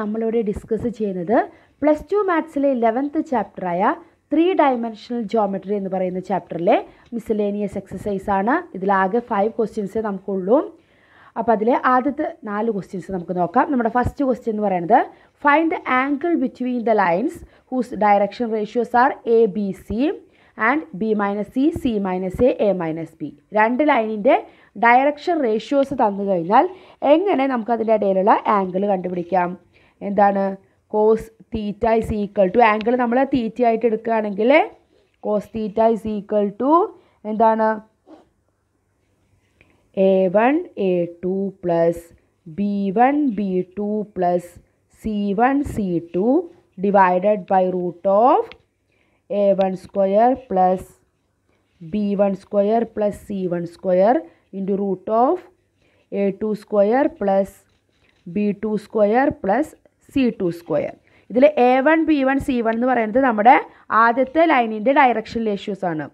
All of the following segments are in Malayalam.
നമ്മളിവിടെ ഡിസ്കസ് ചെയ്യുന്നത് പ്ലസ് ടു മാത്സിലെ ഇലവൻത്ത് ചാപ്റ്ററായ ത്രീ ഡയമെൻഷണൽ ജോമെട്രി എന്ന് പറയുന്ന ചാപ്റ്ററിലെ മിസലേനിയസ് എക്സസൈസ് ആണ് ഇതിലാകെ ഫൈവ് ക്വസ്റ്റ്യൻസേ നമുക്കുള്ളൂ അപ്പോൾ അതിലെ ആദ്യത്തെ നാല് ക്വസ്റ്റ്യൻസ് നമുക്ക് നോക്കാം നമ്മുടെ ഫസ്റ്റ് ക്വസ്റ്റ്യൻ എന്ന് പറയുന്നത് find the angle between the lines whose direction ratios are A B C and B minus C C minus A A minus B രണ്ട് ലൈനിൻ്റെ ഡയറക്ഷൻ റേഷ്യോസ് തന്നു കഴിഞ്ഞാൽ എങ്ങനെ നമുക്കതിൻ്റെ ഇടയിലുള്ള ആംഗിൾ കണ്ടുപിടിക്കാം എന്താണ് cos theta is equal to angle നമ്മൾ തീറ്റ ആയിട്ട് എടുക്കുകയാണെങ്കിൽ cos theta is equal to എന്താണ് A one A two plus B one B two plus C one C two divided by root of A one square plus B one square plus C one square into root of A two square plus B two square plus C two square ഇതിൽ A one B one C one എന്ന് പറയുന്നത് നമ്മുടെ ആദ്യത്തെ ലൈനിൻ്റെ ഡയറക്ഷൻ റേഷ്യൂസ് ആണ്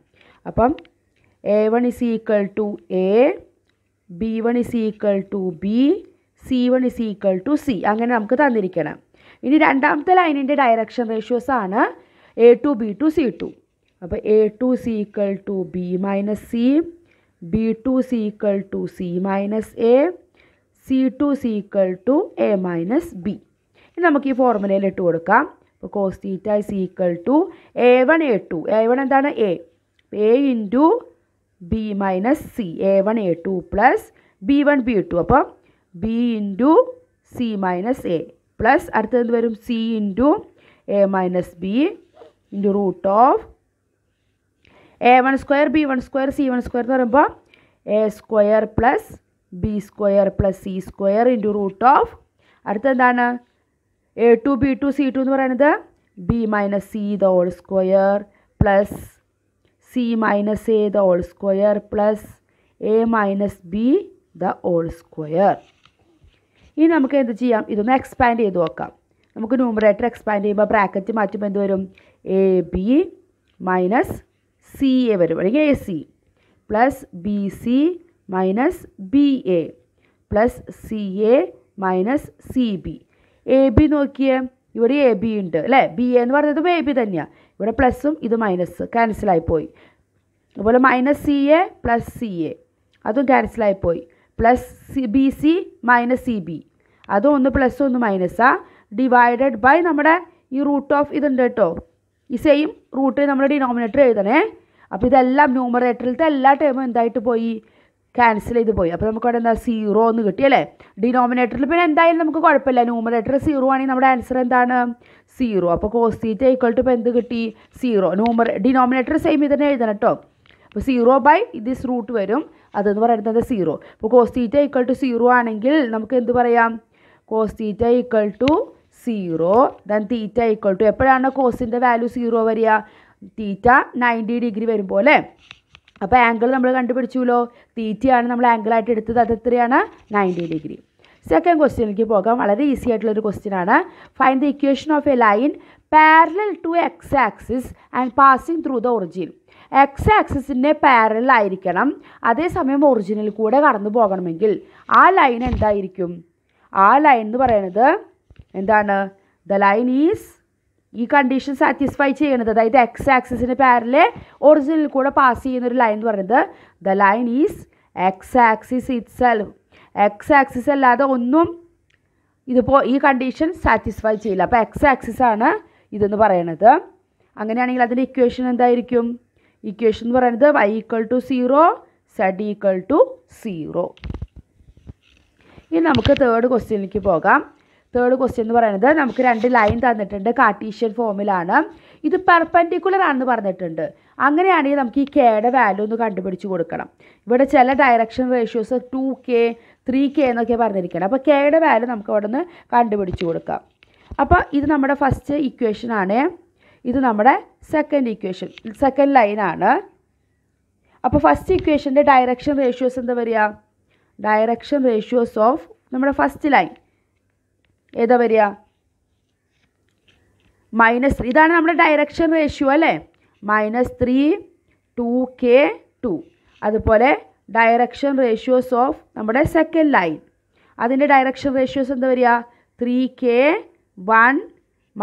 അപ്പം A one is equal to A B one is equal to B C one is equal to C അങ്ങനെ നമുക്ക് തന്നിരിക്കണം ഇനി രണ്ടാമത്തെ ലൈനിൻ്റെ ഡയറക്ഷൻ റേഷ്യോസ് ആണ് A two B two C two അപ്പോൾ A two C equal to B minus C B two C equal to C minus A C two C equal to A minus B ഇനി നമുക്ക് ഈ ഫോർമുലയിൽ ഇട്ട് കൊടുക്കാം ഇപ്പോൾ cos theta is equal to A one A two A one എന്താണ് A A into B minus C A one A two plus B one B two അപ്പോൾ B into C minus A plus അടുത്തത് എന്ത് വരും C into A minus B into root of A one square B one square C one square എന്ന് പറയുമ്പോൾ A square plus B square plus C square into root of അടുത്തെന്താണ് A two B two C two എന്ന് പറയുന്നത് B minus C the whole square plus C minus A the whole square plus A minus B the whole square ഇനി നമുക്ക് എന്ത് ചെയ്യാം ഇതൊന്ന് എക്സ്പാൻഡ് ചെയ്ത് നോക്കാം നമുക്ക് ന്യൂമറേറ്റർ എക്സ്പാൻഡ് ചെയ്യുമ്പോൾ ബ്രാക്കറ്റ് മാറ്റുമ്പോൾ എന്ത് വരും A B minus C A വരും അല്ലെങ്കിൽ A C plus B C minus B A plus C A minus C B A B നോക്കിയേ ഇവിടെ എ ബി ഉണ്ട് അല്ലേ ബി എ എന്ന് പറയുന്നതും എ ബി തന്നെയാണ് ഇവിടെ പ്ലസ്സും ഇത് മൈനസ് ക്യാൻസലായി പോയി അതുപോലെ minus C A plus C A അതും ക്യാൻസലായി പോയി plus C B C minus C B അതും ഒന്ന് പ്ലസ് ഒന്ന് മൈനസാ ഡിവൈഡഡ് ബൈ നമ്മുടെ ഈ റൂട്ട് ഓഫ് ഇതുണ്ട് കേട്ടോ ഈ സെയിം റൂട്ട് നമ്മുടെ ഡിനോമിനേറ്റർ എഴുതണേ അപ്പോൾ ഇതെല്ലാം ന്യൂമറേറ്ററിലത്തെ എല്ലാ ടേമും എന്തായിട്ട് പോയി ക്യാൻസൽ ചെയ്ത് പോയി അപ്പോൾ നമുക്ക് അവിടെ എന്താ സീറോ എന്ന് കിട്ടി അല്ലേ ഡിനോമിനേറ്ററിൽ പിന്നെ എന്തായാലും നമുക്ക് കുഴപ്പമില്ല ന്യൂമറേറ്റർ സീറോ ആണെങ്കിൽ നമ്മുടെ ആൻസർ എന്താണ് സീറോ അപ്പോൾ കോസ് തീറ്റ ഈക്വൽ ടു ഇപ്പോൾ എന്ത് കിട്ടി സീറോ ന്യൂമർ ഡിനോമിനേറ്റർ സെയിം ഇതന്നെ എഴുതണം കേട്ടോ അപ്പോൾ സീറോ ബൈ ഇതിസ് റൂട്ട് വരും അതെന്ന് പറയുന്നത് സീറോ അപ്പോൾ cos theta equal to zero ആണെങ്കിൽ നമുക്ക് എന്ത് പറയാം cos theta equal to zero then theta equal to എപ്പോഴാണ് കോസിൻ്റെ വാല്യൂ സീറോ വരിക തീറ്റ നയൻറ്റി ഡിഗ്രി വരുമ്പോൾ അല്ലേ അപ്പോൾ ആംഗിൾ നമ്മൾ കണ്ടുപിടിച്ചുല്ലോ തീറ്റയാണ് നമ്മൾ ആംഗിളായിട്ട് എടുത്തത് അത് എത്രയാണ് നയൻറ്റി ഡിഗ്രി സെക്കൻഡ് ക്വസ്റ്റ്യനിലേക്ക് പോകാം വളരെ ഈസി ആയിട്ടുള്ളൊരു ക്വസ്റ്റ്യൻ ആണ് find the equation of a line parallel to X axis and passing through the origin X ആക്സിസിൻ്റെ പാരലൽ ആയിരിക്കണം അതേസമയം ഒറിജിനിൽ കൂടെ കടന്നു പോകണമെങ്കിൽ ആ ലൈൻ എന്തായിരിക്കും ആ ലൈൻ എന്ന് പറയുന്നത് എന്താണ് ദ ലൈൻ ഈസ് ഈ കണ്ടീഷൻ സാറ്റിസ്ഫൈ ചെയ്യണത് അതായത് എക്സ് ആക്സിസിന് പാരല് ഒറിജിനിൽ കൂടെ പാസ് ചെയ്യുന്ന ഒരു ലൈൻ എന്ന് പറയുന്നത് the line is X axis itself X axis അല്ലാതെ ഒന്നും ഇതിപ്പോൾ ഈ കണ്ടീഷൻ സാറ്റിസ്ഫൈ ചെയ്യില്ല അപ്പോൾ എക്സ് ആക്സിസ് ആണ് ഇതെന്ന് പറയണത് അങ്ങനെയാണെങ്കിൽ അതിൻ്റെ ഇക്വേഷൻ എന്തായിരിക്കും ഇക്വേഷൻ എന്ന് പറയുന്നത് Y equal to zero Z equal to zero ഇനി നമുക്ക് തേർഡ് ക്വസ്റ്റ്യനിലേക്ക് പോകാം തേർഡ് ക്വസ്റ്റ്യൻ എന്ന് പറയുന്നത് നമുക്ക് രണ്ട് ലൈൻ തന്നിട്ടുണ്ട് കാർട്ടീഷ്യൻ ഫോമിലാണ് ഇത് പെർപ്പൻഡിക്കുലർ ആണെന്ന് പറഞ്ഞിട്ടുണ്ട് അങ്ങനെയാണെങ്കിൽ നമുക്ക് ഈ കെയുടെ വാല്യൂ ഒന്ന് കണ്ടുപിടിച്ച് കൊടുക്കണം ഇവിടെ ചില direction ratios two K three K എന്നൊക്കെ പറഞ്ഞിരിക്കണം അപ്പോൾ കെയുടെ വാല്യൂ നമുക്ക് അവിടെ നിന്ന് കണ്ടുപിടിച്ച് കൊടുക്കാം അപ്പോൾ ഇത് നമ്മുടെ ഫസ്റ്റ് ഇക്വേഷൻ ആണ് ഇത് നമ്മുടെ സെക്കൻഡ് ഇക്വേഷൻ സെക്കൻഡ് ലൈനാണ് അപ്പോൾ ഫസ്റ്റ് ഇക്വേഷൻ്റെ ഡയറക്ഷൻ റേഷ്യോസ് എന്താ പറയുക ഡയറക്ഷൻ റേഷ്യോസ് ഓഫ് നമ്മുടെ ഫസ്റ്റ് ലൈൻ ഏതാ വരിക മൈനസ് ഇതാണ് നമ്മുടെ ഡയറക്ഷൻ റേഷ്യോ അല്ലേ minus three two K two അതുപോലെ ഡയറക്ഷൻ റേഷ്യോസ് ഓഫ് നമ്മുടെ സെക്കൻഡ് ലൈൻ അതിൻ്റെ ഡയറക്ഷൻ റേഷ്യോസ് എന്താ വരിക three K one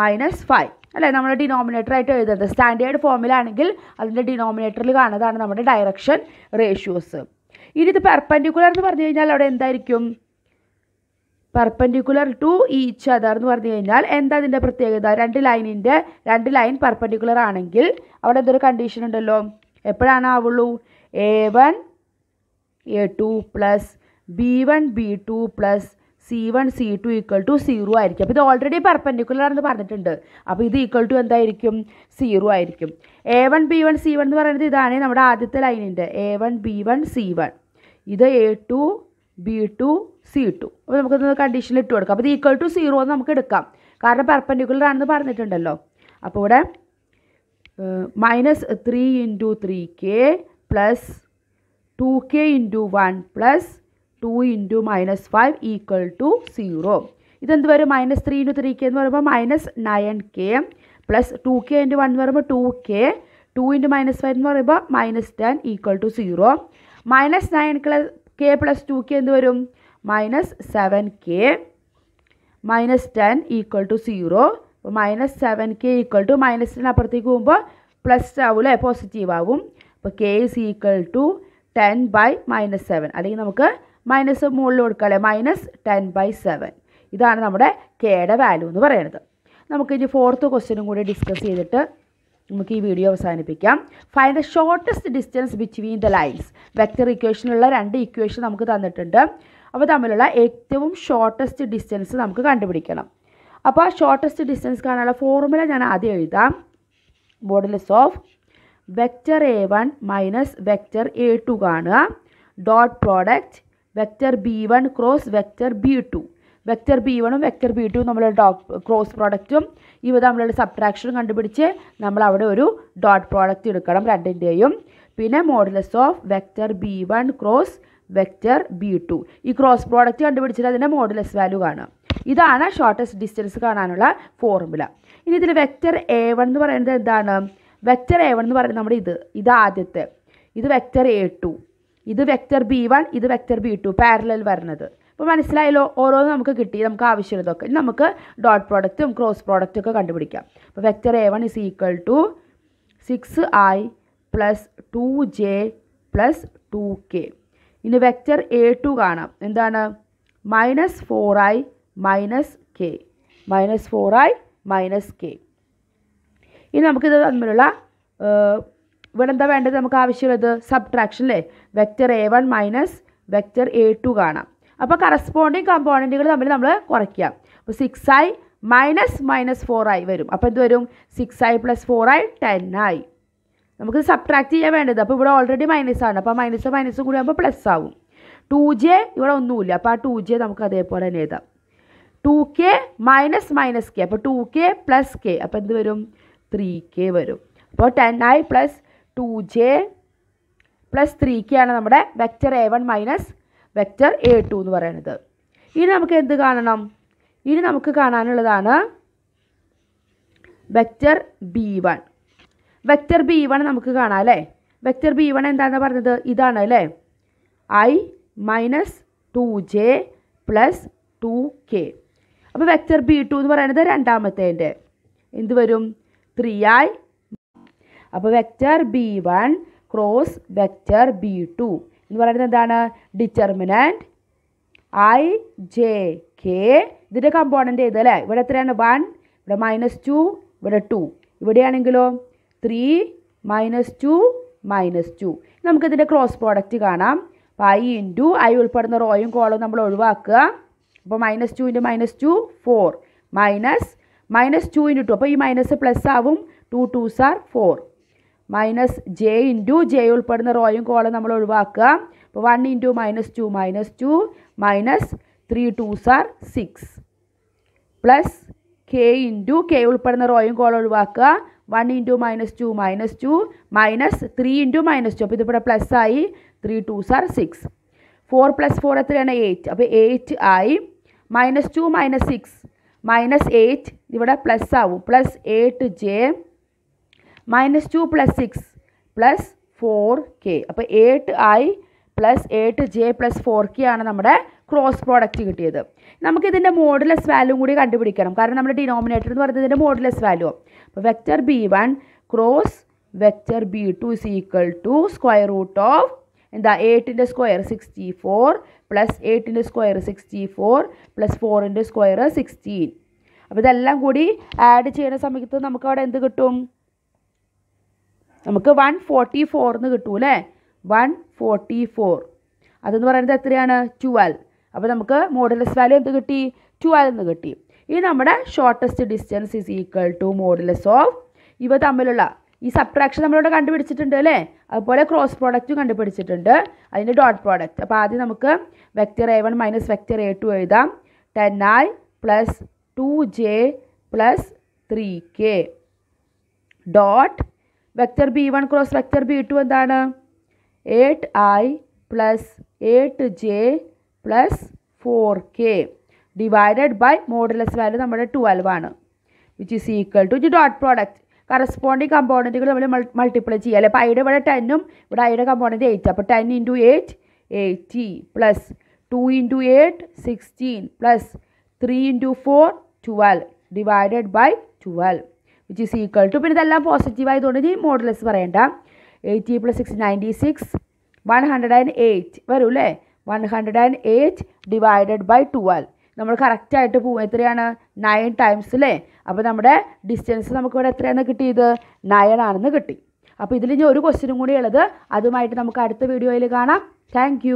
minus five അല്ലേ നമ്മൾ ഡിനോമിനേറ്റർ ആയിട്ട് എഴുതുന്നത് സ്റ്റാൻഡേർഡ് ഫോമിലാണെങ്കിൽ അതിൻ്റെ ഡിനോമിനേറ്ററിൽ കാണുന്നതാണ് നമ്മുടെ ഡയറക്ഷൻ റേഷ്യോസ് ഇനി ഇത് പെർപ്പൻഡിക്കുലർ എന്ന് പറഞ്ഞു കഴിഞ്ഞാൽ അവിടെ എന്തായിരിക്കും പെർപ്പൻഡിക്കുലർ ടു ഈച്ച് അതർ എന്ന് പറഞ്ഞു കഴിഞ്ഞാൽ എന്താ അതിൻ്റെ പ്രത്യേകത രണ്ട് ലൈനിൻ്റെ രണ്ട് ലൈൻ പെർപ്പൻഡിക്കുലർ ആണെങ്കിൽ അവിടെ എന്തൊരു കണ്ടീഷൻ ഉണ്ടല്ലോ എപ്പോഴാണ് ആവുള്ളൂ A one A two plus B one B two plus C one C two equal to zero ആയിരിക്കും അപ്പോൾ ഇത് ഓൾറെഡി പെർപ്പൻഡിക്കുലർ എന്ന് പറഞ്ഞിട്ടുണ്ട് അപ്പോൾ ഇത് ഈക്വൽ ടു എന്തായിരിക്കും സീറോ ആയിരിക്കും A one B one C one എന്ന് പറയുന്നത് ഇതാണ് നമ്മുടെ ആദ്യത്തെ ലൈനിൻ്റെ A one B one C one ഇത് A two B two C ഇട്ടു അപ്പോൾ നമുക്ക് കണ്ടീഷനിൽ ഇട്ട് കൊടുക്കാം അപ്പോൾ ഇത് ഈക്വൽ ടു സീറോ എന്ന് നമുക്ക് എടുക്കാം കാരണം പെർപ്പൻഡിക്കുലർ ആണെന്ന് പറഞ്ഞിട്ടുണ്ടല്ലോ അപ്പോൾ ഇവിടെ minus three into three K plus two K into one plus two into minus five equal to zero ഇതെന്ത് വരും minus three into three K എന്ന് പറയുമ്പോൾ minus nine K plus two K into one എന്ന് പറയുമ്പോൾ two K two into minus five എന്ന് പറയുമ്പോൾ minus ten equal to zero minus nine K plus two K എന്ത് വരും minus seven K minus ten equal to zero minus seven K equal to minus ten അപ്പുറത്തേക്ക് പോകുമ്പോൾ പ്ലസ് ആവും അല്ലേ പോസിറ്റീവ് ആവും അപ്പോൾ K is equal to ten by minus seven അല്ലെങ്കിൽ നമുക്ക് മൈനസ് മുകളിൽ കൊടുക്കാം അല്ലേ മൈനസ് ടെൻ ബൈ സെവൻ ഇതാണ് നമ്മുടെ കെയുടെ വാല്യൂ എന്ന് പറയുന്നത് നമുക്ക് ഇനി ഫോർത്ത് ക്വസ്റ്റ്യനും കൂടി ഡിസ്കസ് ചെയ്തിട്ട് നമുക്ക് ഈ വീഡിയോ അവസാനിപ്പിക്കാം find the shortest distance between the lines vector ഇക്വേഷനുള്ള രണ്ട് ഇക്വേഷൻ നമുക്ക് തന്നിട്ടുണ്ട് അവ തമ്മിലുള്ള ഏറ്റവും ഷോർട്ടസ്റ്റ് ഡിസ്റ്റൻസ് നമുക്ക് കണ്ടുപിടിക്കണം അപ്പോൾ ആ ഷോർട്ടസ്റ്റ് ഡിസ്റ്റൻസ് കാണാനുള്ള ഫോർമുല ഞാൻ ആദ്യം എഴുതാം ബോഡിലെസ് of vector A one minus vector A two കാണുക dot product vector B one cross vector B two vector B വണും വെക്റ്റർ ബി ടു നമ്മൾ ഡോട്ട് ക്രോസ് പ്രോഡക്റ്റും ഇവ തമ്മിലുള്ള സബ്ട്രാക്ഷനും കണ്ടുപിടിച്ച് നമ്മൾ അവിടെ ഒരു ഡോട്ട് പ്രോഡക്റ്റ് എടുക്കണം രണ്ടിൻ്റെയും പിന്നെ modulus of vector B one cross vector B two ഈ ക്രോസ് പ്രോഡക്റ്റ് കണ്ടുപിടിച്ചിട്ട് അതിൻ്റെ മോഡുലസ് വാല്യൂ കാണാം ഇതാണ് ഷോർട്ടസ്റ്റ് ഡിസ്റ്റൻസ് കാണാനുള്ള ഫോർമുല ഇനി ഇതിൽ വെക്റ്റർ എ വൺ എന്ന് പറയുന്നത് എന്താണ് വെക്റ്റർ എ വൺ എന്ന് പറയുന്നത് നമ്മുടെ ഇത് ഇത് ആദ്യത്തെ ഇത് വെക്റ്റർ എ ടു ഇത് വെക്റ്റർ ബി വൺ ഇത് വെക്റ്റർ ബി ടു പാരലൽ വരുന്നത് അപ്പോൾ മനസ്സിലായല്ലോ ഓരോന്ന് നമുക്ക് കിട്ടി നമുക്ക് ആവശ്യമുള്ളതൊക്കെ നമുക്ക് ഡോട്ട് പ്രോഡക്റ്റും ക്രോസ് പ്രോഡക്റ്റും ഒക്കെ കണ്ടുപിടിക്കാം അപ്പോൾ vector A one is equal to six I plus two J plus two K ഇനി വെക്റ്റർ എ ടു കാണാം എന്താണ് minus four I minus K minus four I minus K ഇനി നമുക്കിത് തമ്മിലുള്ള ഇവിടെ എന്താ വേണ്ടത് നമുക്ക് ആവശ്യമുള്ളത് സബ്ട്രാക്ഷൻ അല്ലേ vector A one minus vector A two കാണാം അപ്പോൾ കറസ്പോണ്ടിങ് കമ്പോണൻറ്റുകൾ തമ്മിൽ നമ്മൾ കുറയ്ക്കുക അപ്പോൾ six I minus minus four ആയി വരും അപ്പോൾ എന്ത് വരും സിക്സ് ഐ പ്ലസ് ഫോർ ആയി ടെൻ ആയി നമുക്ക് സബ്ട്രാക്ട് ചെയ്യാൻ വേണ്ടത് അപ്പോൾ ഇവിടെ ഓൾറെഡി മൈനസ് ആണ് അപ്പോൾ മൈനസ് മൈനസ് കൂടി ആകുമ്പോൾ പ്ലസ് ആവും ടു ജെ ഇവിടെ ഒന്നുമില്ല അപ്പോൾ ആ ടു ജെ നമുക്ക് അതേപോലെ തന്നെ എഴുതാം two K minus minus K അപ്പോൾ ടു കെ പ്ലസ് കെ അപ്പോൾ എന്ത് വരും ത്രീ കെ വരും അപ്പോൾ ten I plus two J plus three K ആണ് നമ്മുടെ vector A one minus vector A two എന്ന് പറയുന്നത് ഇനി നമുക്ക് എന്ത് കാണണം ഇനി നമുക്ക് കാണാനുള്ളതാണ് vector B one vector B one നമുക്ക് കാണാം അല്ലേ വെക്റ്റർ ബി വൺ എന്താണെന്ന് പറഞ്ഞത് ഇതാണ് അല്ലേ I minus two J plus two K അപ്പോൾ വെക്റ്റർ ബി ടു എന്ന് പറയുന്നത് രണ്ടാമത്തേൻ്റെ എന്ത് വരും ത്രീ ഐ അപ്പോൾ vector B one cross vector B two എന്ന് പറയുന്നത് എന്താണ് ഡിറ്റർമിനൻറ്റ് ഐ ജെ കെ ഇതിൻ്റെ കമ്പോണൻ്റ് ചെയ്ത് അല്ലേ ഇവിടെ എത്രയാണ് വൺ ഇവിടെ മൈനസ് ടു ഇവിടെ ടു ഇവിടെയാണെങ്കിലോ three minus two minus two നമുക്കിതിൻ്റെ ക്രോസ് പ്രോഡക്റ്റ് കാണാം അപ്പോൾ ഐ ഇൻറ്റു ഐ ഉൾപ്പെടുന്ന റോയും കോളും നമ്മൾ ഒഴിവാക്കുക അപ്പോൾ minus two into minus two four minus minus two into two അപ്പോൾ ഈ മൈനസ് പ്ലസ് ആവും two two sir four minus J into J ഉൾപ്പെടുന്ന റോയും കോളും നമ്മൾ ഒഴിവാക്കുക അപ്പോൾ one into minus two minus two minus three two sir six plus K into K ഉൾപ്പെടുന്ന റോയും കോളം ഒഴിവാക്കുക one into minus two minus two minus three into minus two അപ്പോൾ ഇതിവിടെ പ്ലസ് ആയി three two sir six four plus four എത്രയാണ് എയ്റ്റ് അപ്പോൾ എയ്റ്റ് ആയി minus two minus six minus eight ഇവിടെ പ്ലസ് ആവും plus eight J minus two plus six plus four K അപ്പോൾ എയ്റ്റ് ആയി plus A two J plus four K ആണ് നമ്മുടെ ക്രോസ് പ്രോഡക്റ്റ് കിട്ടിയത് നമുക്കിതിൻ്റെ മോഡുലസ് വാല്യൂ കൂടി കണ്ടുപിടിക്കണം കാരണം നമ്മുടെ ഡിനോമിനേറ്റർ എന്ന് പറയുന്നത് ഇതിൻ്റെ മോഡുലസ് വാല്യൂ അപ്പോൾ vector B one cross vector B two is equal to square root of എന്താ എയ്റ്റിൻ്റെ സ്ക്വയർ സിക്സ്റ്റി ഫോർ പ്ലസ് എയ്റ്റിൻ്റെ സ്ക്വയർ സിക്സ്റ്റി ഫോർ പ്ലസ് ഫോറിൻ്റെ സ്ക്വയർ സിക്സ്റ്റീൻ അപ്പോൾ ഇതെല്ലാം കൂടി ആഡ് ചെയ്യുന്ന സമയത്ത് നമുക്ക് അവിടെ എന്ത് കിട്ടും നമുക്ക് വൺ ഫോർട്ടി ഫോറിന് കിട്ടൂലേ വൺ ഫോർട്ടി ഫോർ അതെന്ന് പറയുന്നത് എത്രയാണ് ട്വൽവ് അപ്പോൾ നമുക്ക് മോഡലസ് വാല്യൂ എന്ത് കിട്ടി ട്വൽവ് എന്ന് കിട്ടി ഈ നമ്മുടെ shortest distance is equal to modulus of ഇവ തമ്മിലുള്ള ഈ സബ്ട്രാക്ഷൻ നമ്മളിവിടെ കണ്ടുപിടിച്ചിട്ടുണ്ട് അല്ലേ അതുപോലെ ക്രോസ് പ്രോഡക്റ്റും കണ്ടുപിടിച്ചിട്ടുണ്ട് അതിൻ്റെ ഡോട്ട് പ്രോഡക്റ്റ് അപ്പോൾ ആദ്യം നമുക്ക് vector A one minus vector A two എഴുതാം ten I plus two J plus three K dot vector B one cross vector B two എന്താണ് eight I plus eight J plus four K divided by modulus value നമ്മുടെ ട്വൽവ് ആണ് which is equal to dot product corresponding കമ്പോണൻറ്റുകൾ നമ്മൾ മൾട്ടിപ്ലൈ ചെയ്യുക അല്ലേ അപ്പോൾ ഐയുടെ ഇവിടെ ടെന്നും ഇവിടെ ഐയുടെ കമ്പോണൻറ്റ് എയ്റ്റ് അപ്പോൾ ten into eight eighty plus two into eight sixteen plus three into four twelve divided by twelve which is equal to പിന്നെ ഇതെല്ലാം പോസിറ്റീവ് ആയതുകൊണ്ട് ഈ മോഡലസ് പറയണ്ട eighty plus six ninety six one hundred and eight വരും അല്ലേ one hundred and eight divided by twelve നമ്മൾ കറക്റ്റായിട്ട് പോകും എത്രയാണ് നയൻ ടൈംസ് അല്ലേ അപ്പോൾ നമ്മുടെ ഡിസ്റ്റൻസ് നമുക്കിവിടെ എത്രയാണ് കിട്ടിയത് നയൻ ആണെന്ന് കിട്ടി അപ്പോൾ ഇതിൽ ഇനി ഒരു ക്വസ്റ്റിനും കൂടി ഉള്ളത് അതുമായിട്ട് നമുക്ക് അടുത്ത വീഡിയോയിൽ കാണാം താങ്ക്